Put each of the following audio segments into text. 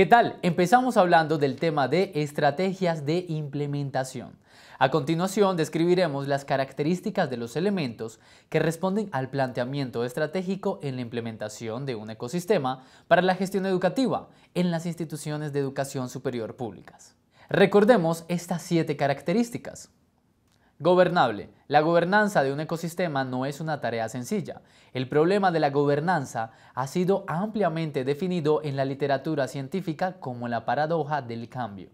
¿Qué tal? Empezamos hablando del tema de estrategias de implementación. A continuación describiremos las características de los elementos que responden al planteamiento estratégico en la implementación de un ecosistema para la gestión educativa en las instituciones de educación superior públicas. Recordemos estas siete características. Gobernable. La gobernanza de un ecosistema no es una tarea sencilla. El problema de la gobernanza ha sido ampliamente definido en la literatura científica como la paradoja del cambio,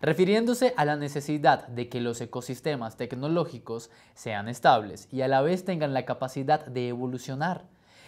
refiriéndose a la necesidad de que los ecosistemas tecnológicos sean estables y a la vez tengan la capacidad de evolucionar.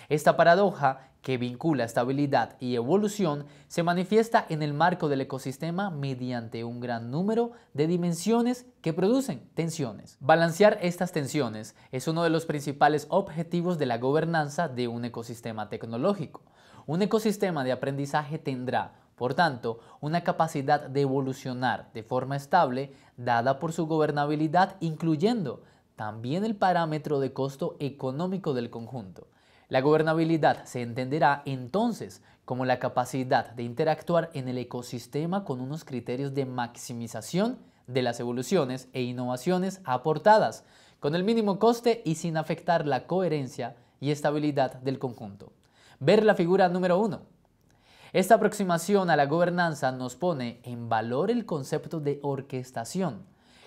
Esta paradoja que vincula estabilidad y evolución, se manifiesta en el marco del ecosistema mediante un gran número de dimensiones que producen tensiones. Balancear estas tensiones es uno de los principales objetivos de la gobernanza de un ecosistema tecnológico. Un ecosistema de aprendizaje tendrá, por tanto, una capacidad de evolucionar de forma estable dada por su gobernabilidad, incluyendo también el parámetro de costo económico del conjunto. La gobernabilidad se entenderá entonces como la capacidad de interactuar en el ecosistema con unos criterios de maximización de las evoluciones e innovaciones aportadas, con el mínimo coste y sin afectar la coherencia y estabilidad del conjunto. Ver la figura número uno. Esta aproximación a la gobernanza nos pone en valor el concepto de orquestación,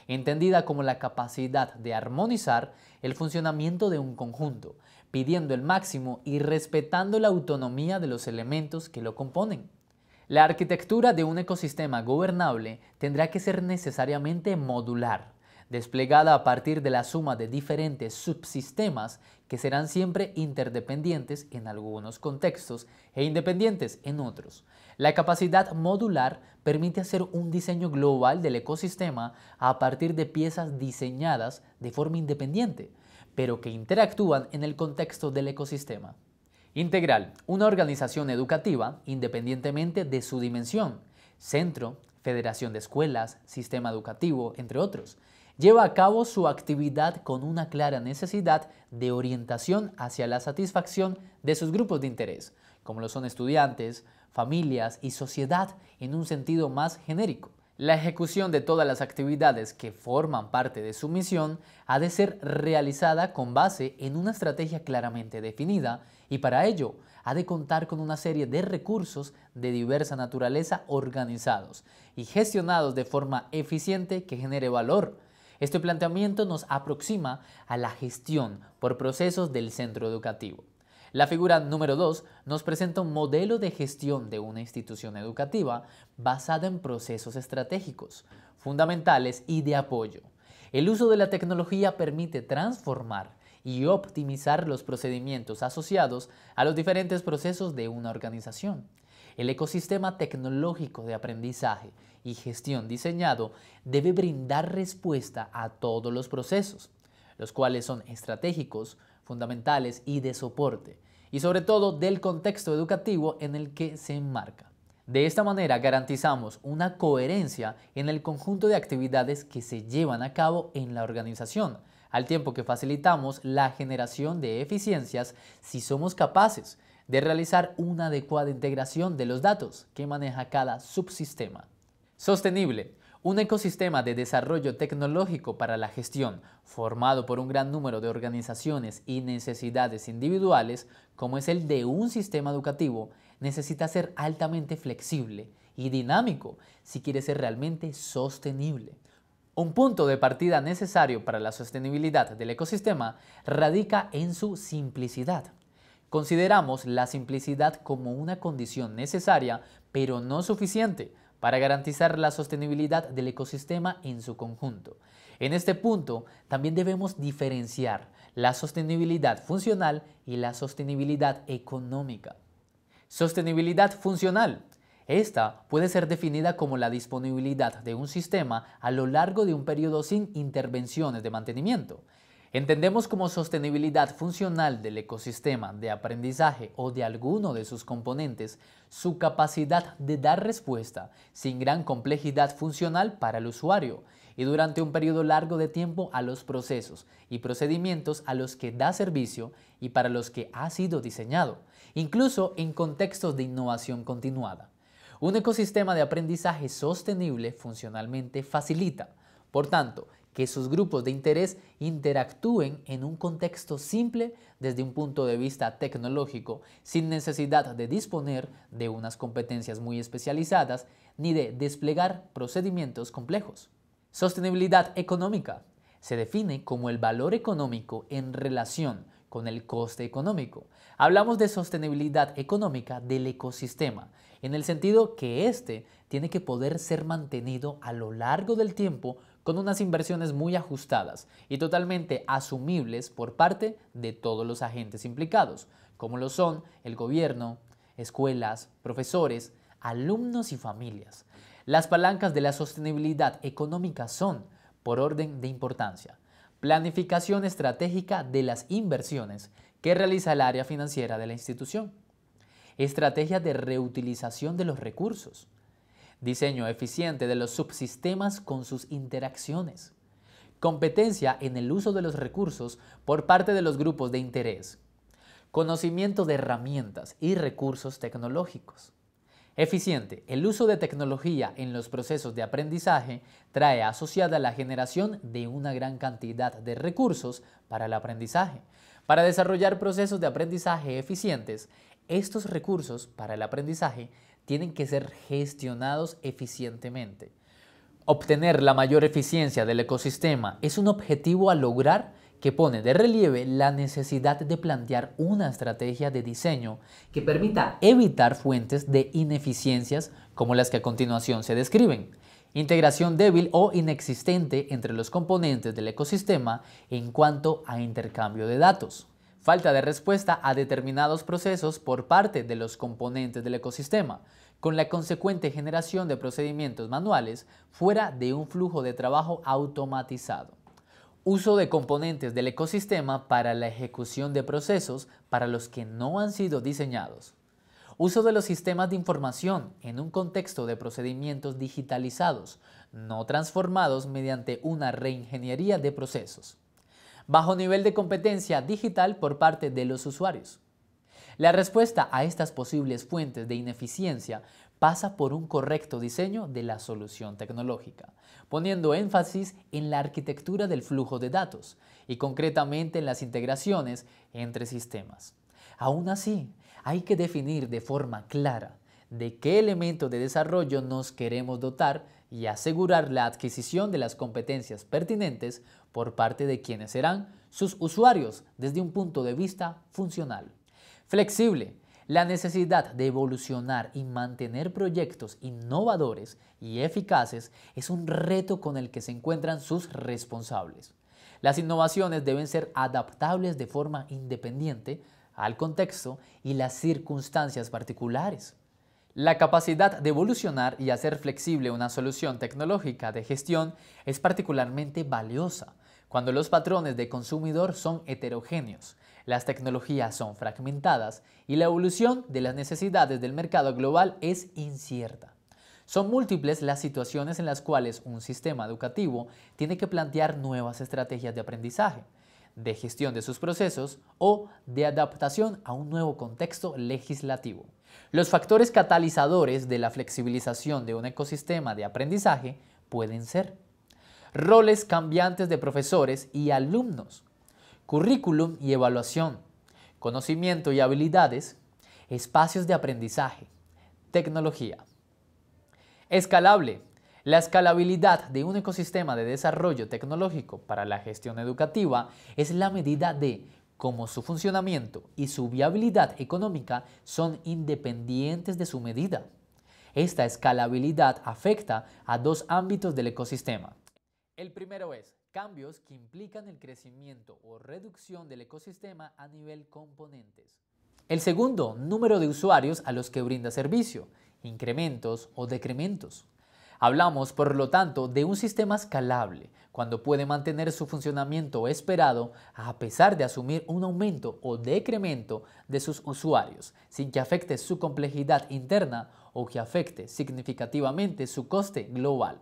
entendida como la capacidad de armonizar el funcionamiento de un conjunto, pidiendo el máximo y respetando la autonomía de los elementos que lo componen. La arquitectura de un ecosistema gobernable tendrá que ser necesariamente modular, desplegada a partir de la suma de diferentes subsistemas que serán siempre interdependientes en algunos contextos e independientes en otros. La capacidad modular permite hacer un diseño global del ecosistema a partir de piezas diseñadas de forma independiente, pero que interactúan en el contexto del ecosistema. Integral, una organización educativa independientemente de su dimensión, centro, federación de escuelas, sistema educativo, entre otros lleva a cabo su actividad con una clara necesidad de orientación hacia la satisfacción de sus grupos de interés, como lo son estudiantes, familias y sociedad en un sentido más genérico. La ejecución de todas las actividades que forman parte de su misión ha de ser realizada con base en una estrategia claramente definida y para ello ha de contar con una serie de recursos de diversa naturaleza organizados y gestionados de forma eficiente que genere valor este planteamiento nos aproxima a la gestión por procesos del centro educativo. La figura número 2 nos presenta un modelo de gestión de una institución educativa basada en procesos estratégicos, fundamentales y de apoyo. El uso de la tecnología permite transformar y optimizar los procedimientos asociados a los diferentes procesos de una organización. El ecosistema tecnológico de aprendizaje y gestión diseñado debe brindar respuesta a todos los procesos, los cuales son estratégicos, fundamentales y de soporte, y sobre todo del contexto educativo en el que se enmarca. De esta manera garantizamos una coherencia en el conjunto de actividades que se llevan a cabo en la organización, al tiempo que facilitamos la generación de eficiencias si somos capaces de realizar una adecuada integración de los datos que maneja cada subsistema. Sostenible. Un ecosistema de desarrollo tecnológico para la gestión, formado por un gran número de organizaciones y necesidades individuales, como es el de un sistema educativo, necesita ser altamente flexible y dinámico si quiere ser realmente sostenible. Un punto de partida necesario para la sostenibilidad del ecosistema radica en su simplicidad. Consideramos la simplicidad como una condición necesaria, pero no suficiente, para garantizar la sostenibilidad del ecosistema en su conjunto. En este punto, también debemos diferenciar la sostenibilidad funcional y la sostenibilidad económica. Sostenibilidad funcional. Esta puede ser definida como la disponibilidad de un sistema a lo largo de un periodo sin intervenciones de mantenimiento. Entendemos como sostenibilidad funcional del ecosistema de aprendizaje o de alguno de sus componentes su capacidad de dar respuesta sin gran complejidad funcional para el usuario y durante un periodo largo de tiempo a los procesos y procedimientos a los que da servicio y para los que ha sido diseñado, incluso en contextos de innovación continuada. Un ecosistema de aprendizaje sostenible funcionalmente facilita, por tanto, que sus grupos de interés interactúen en un contexto simple desde un punto de vista tecnológico, sin necesidad de disponer de unas competencias muy especializadas ni de desplegar procedimientos complejos. Sostenibilidad económica se define como el valor económico en relación con el coste económico. Hablamos de sostenibilidad económica del ecosistema, en el sentido que éste tiene que poder ser mantenido a lo largo del tiempo con unas inversiones muy ajustadas y totalmente asumibles por parte de todos los agentes implicados, como lo son el gobierno, escuelas, profesores, alumnos y familias. Las palancas de la sostenibilidad económica son, por orden de importancia, planificación estratégica de las inversiones que realiza el área financiera de la institución, estrategia de reutilización de los recursos, diseño eficiente de los subsistemas con sus interacciones, competencia en el uso de los recursos por parte de los grupos de interés, conocimiento de herramientas y recursos tecnológicos. Eficiente, el uso de tecnología en los procesos de aprendizaje trae asociada la generación de una gran cantidad de recursos para el aprendizaje. Para desarrollar procesos de aprendizaje eficientes, estos recursos para el aprendizaje tienen que ser gestionados eficientemente. Obtener la mayor eficiencia del ecosistema es un objetivo a lograr que pone de relieve la necesidad de plantear una estrategia de diseño que permita evitar fuentes de ineficiencias como las que a continuación se describen. Integración débil o inexistente entre los componentes del ecosistema en cuanto a intercambio de datos falta de respuesta a determinados procesos por parte de los componentes del ecosistema, con la consecuente generación de procedimientos manuales fuera de un flujo de trabajo automatizado. Uso de componentes del ecosistema para la ejecución de procesos para los que no han sido diseñados. Uso de los sistemas de información en un contexto de procedimientos digitalizados, no transformados mediante una reingeniería de procesos bajo nivel de competencia digital por parte de los usuarios. La respuesta a estas posibles fuentes de ineficiencia pasa por un correcto diseño de la solución tecnológica, poniendo énfasis en la arquitectura del flujo de datos y concretamente en las integraciones entre sistemas. Aún así, hay que definir de forma clara de qué elemento de desarrollo nos queremos dotar y asegurar la adquisición de las competencias pertinentes por parte de quienes serán sus usuarios desde un punto de vista funcional. Flexible. La necesidad de evolucionar y mantener proyectos innovadores y eficaces es un reto con el que se encuentran sus responsables. Las innovaciones deben ser adaptables de forma independiente al contexto y las circunstancias particulares. La capacidad de evolucionar y hacer flexible una solución tecnológica de gestión es particularmente valiosa cuando los patrones de consumidor son heterogéneos, las tecnologías son fragmentadas y la evolución de las necesidades del mercado global es incierta. Son múltiples las situaciones en las cuales un sistema educativo tiene que plantear nuevas estrategias de aprendizaje, de gestión de sus procesos o de adaptación a un nuevo contexto legislativo. Los factores catalizadores de la flexibilización de un ecosistema de aprendizaje pueden ser roles cambiantes de profesores y alumnos, currículum y evaluación, conocimiento y habilidades, espacios de aprendizaje, tecnología. Escalable. La escalabilidad de un ecosistema de desarrollo tecnológico para la gestión educativa es la medida de como su funcionamiento y su viabilidad económica son independientes de su medida. Esta escalabilidad afecta a dos ámbitos del ecosistema. El primero es cambios que implican el crecimiento o reducción del ecosistema a nivel componentes. El segundo, número de usuarios a los que brinda servicio, incrementos o decrementos. Hablamos, por lo tanto, de un sistema escalable, cuando puede mantener su funcionamiento esperado a pesar de asumir un aumento o decremento de sus usuarios, sin que afecte su complejidad interna o que afecte significativamente su coste global.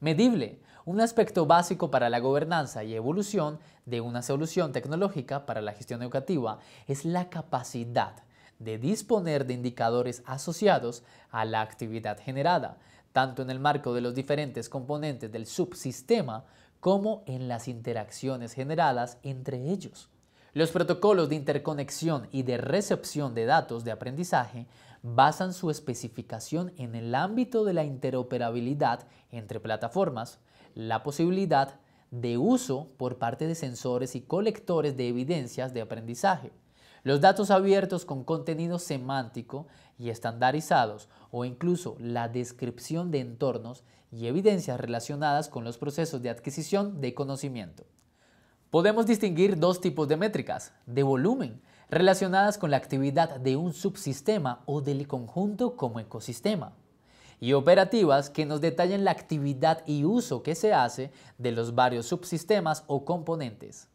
Medible, un aspecto básico para la gobernanza y evolución de una solución tecnológica para la gestión educativa es la capacidad de disponer de indicadores asociados a la actividad generada, tanto en el marco de los diferentes componentes del subsistema como en las interacciones generadas entre ellos. Los protocolos de interconexión y de recepción de datos de aprendizaje basan su especificación en el ámbito de la interoperabilidad entre plataformas, la posibilidad de uso por parte de sensores y colectores de evidencias de aprendizaje, los datos abiertos con contenido semántico y estandarizados o incluso la descripción de entornos y evidencias relacionadas con los procesos de adquisición de conocimiento. Podemos distinguir dos tipos de métricas, de volumen, relacionadas con la actividad de un subsistema o del conjunto como ecosistema, y operativas que nos detallen la actividad y uso que se hace de los varios subsistemas o componentes.